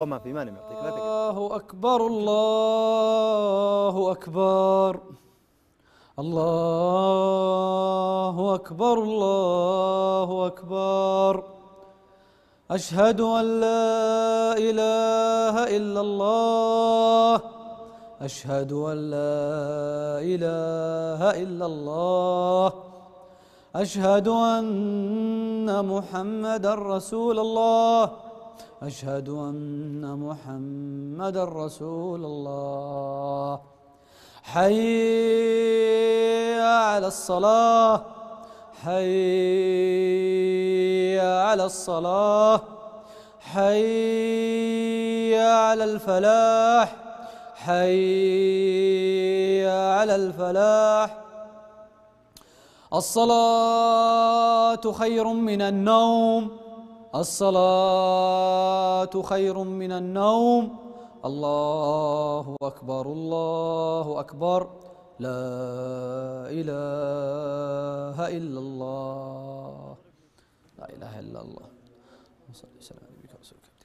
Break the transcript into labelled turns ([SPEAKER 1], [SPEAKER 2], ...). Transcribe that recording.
[SPEAKER 1] وما في مانع يعطيك لا الله أكبر الله أكبر الله أكبر الله أكبر أشهد أن لا إله إلا الله أشهد أن لا إله إلا الله أشهد أن محمدا رسول الله أشهد أن محمد رسول الله حي على الصلاة حي على الصلاة حي على الفلاح حي على الفلاح الصلاة خير من النوم الصلاة خير من النوم الله أكبر الله أكبر لا إله إلا الله لا إله إلا الله صلى الله عليه وسلم